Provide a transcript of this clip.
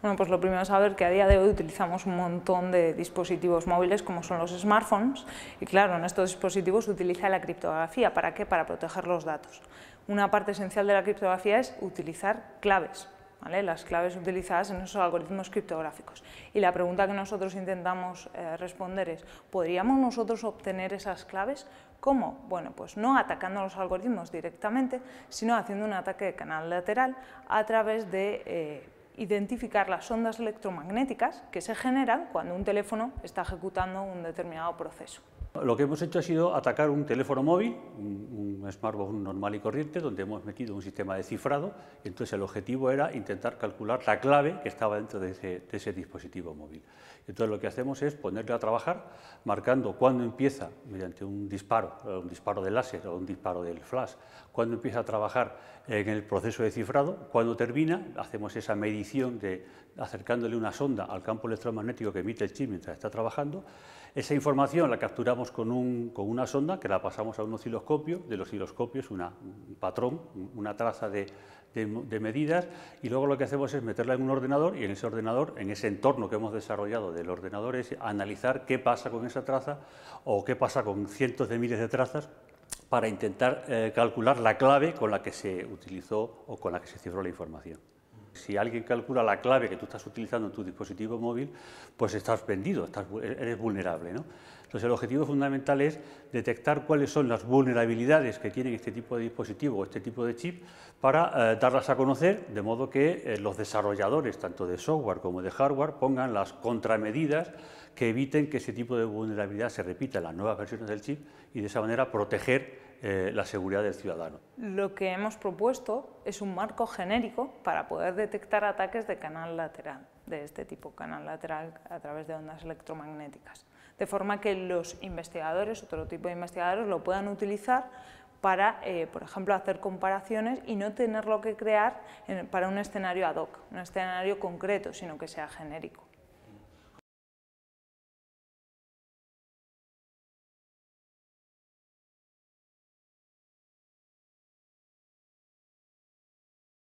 Bueno, pues lo primero es saber que a día de hoy utilizamos un montón de dispositivos móviles como son los smartphones y claro, en estos dispositivos se utiliza la criptografía. ¿Para qué? Para proteger los datos. Una parte esencial de la criptografía es utilizar claves, ¿vale? las claves utilizadas en esos algoritmos criptográficos. Y la pregunta que nosotros intentamos eh, responder es, ¿podríamos nosotros obtener esas claves? ¿Cómo? Bueno, pues no atacando los algoritmos directamente, sino haciendo un ataque de canal lateral a través de... Eh, identificar las ondas electromagnéticas que se generan cuando un teléfono está ejecutando un determinado proceso lo que hemos hecho ha sido atacar un teléfono móvil, un, smartphone normal y corriente, donde hemos metido un sistema de cifrado. entonces el objetivo era intentar calcular la clave que estaba dentro de ese, de ese dispositivo móvil. Entonces lo que hacemos es ponerle a trabajar marcando cuándo empieza, mediante un disparo, eh, un disparo de láser o un disparo del flash, cuándo empieza a trabajar en el proceso de cifrado, cuándo termina, hacemos esa medición de acercándole una sonda al campo electromagnético que emite el chip mientras está trabajando esa información la capturamos con, una sonda que la pasamos a un osciloscopio, de los osciloscopios un patrón, una traza de, medidas, y luego lo que hacemos es meterla en un ordenador y en ese ordenador, en ese entorno que hemos desarrollado del ordenador, es analizar qué pasa con esa traza o qué pasa con cientos de miles de trazas para intentar eh, calcular la clave con la que se utilizó o con la que se cifró la información. Si alguien calcula la clave que tú estás utilizando en tu dispositivo móvil, pues estás vendido, eres vulnerable. Entonces el objetivo fundamental es detectar cuáles son las vulnerabilidades que tienen este tipo de dispositivo o este tipo de chip para eh, darlas a conocer, de modo que eh, los desarrolladores, tanto de software como de hardware, pongan las contramedidas que eviten que ese tipo de vulnerabilidad se repita en las nuevas versiones del chip y de esa manera proteger eh, la seguridad del ciudadano. Lo que hemos propuesto es un marco genérico para poder detectar ataques de canal lateral, de este tipo, canal lateral a través de ondas electromagnéticas, de forma que los investigadores, otro tipo de investigadores, lo puedan utilizar para, eh, por ejemplo, hacer comparaciones y no tenerlo que crear para un escenario ad hoc, un escenario concreto, sino que sea genérico.